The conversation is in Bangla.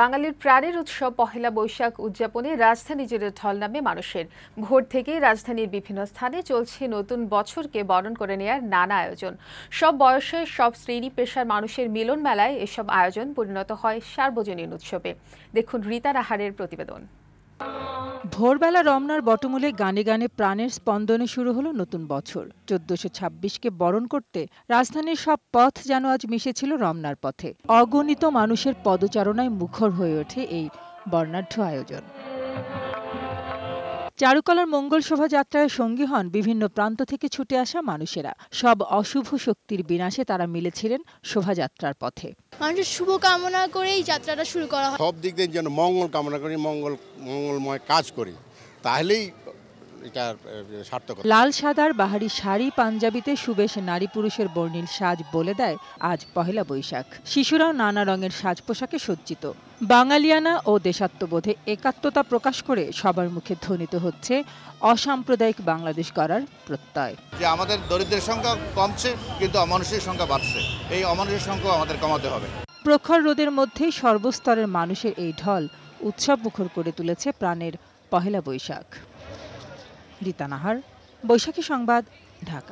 বাঙালির প্রাণের উৎসব পহেলা বৈশাখ উদযাপনে রাজধানী জুড়ে ঢল নামে মানুষের ভোর থেকেই রাজধানীর বিভিন্ন স্থানে চলছে নতুন বছরকে বরণ করে নেয়ার নানা আয়োজন সব বয়সের সব শ্রেণী পেশার মানুষের মিলন মেলায় এসব আয়োজন পরিণত হয় সার্বজনীন উৎসবে দেখুন রীতা রাহারের প্রতিবেদন ভোরবেলা রমনার বটমূলে গানে গানে প্রাণের স্পন্দনে শুরু হলো নতুন বছর চোদ্দশো ছাব্বিশকে বরণ করতে রাজধানীর সব পথ যেন আজ মিশেছিল রমনার পথে অগণিত মানুষের পদচারণায় মুখর হয়ে ওঠে এই বর্ণাঢ্য আয়োজন চারুকলার মঙ্গল শোভাযাত্রায় সঙ্গী হন বিভিন্ন প্রান্ত থেকে ছুটে আসা মানুষেরা সব অশুভ শক্তির বিনাশে তারা মিলেছিলেন শোভাযাত্রার পথে মানুষের শুভ কামনা করেই যাত্রাটা শুরু করা হয় সব দিক দিয়ে যেন মঙ্গল কামনা করি মঙ্গল মঙ্গলময় কাজ করি তাহলেই এটা লাল সাদার বাহারি শাড়ি পাঞ্জাবিতে সুবেশ নারী পুরুষের বর্ণিল সাজ বলে দেয় আজ পহেলা বৈশাখ শিশুরাও নানা রঙের সাজ পোশাকে সজ্জিত বাঙালিয়ানা ও দেশাত্মবোধে একাত্মতা প্রকাশ করে সবার মুখে ধ্বনিত হচ্ছে অসাম্প্রদায়িক বাংলাদেশ করার প্রত্যয় যে আমাদের দরিদ্রের সংখ্যা কমছে কিন্তু অমানুষের সংখ্যা বাড়ছে এই অমানুষের সংখ্যা আমাদের কমাতে হবে প্রখর রোদের মধ্যেই সর্বস্তরের মানুষের এই ঢল উৎসব মুখর করে তুলেছে প্রাণের পহেলা বৈশাখ রীতা নাহার বৈশাখী সংবাদ ঢাকা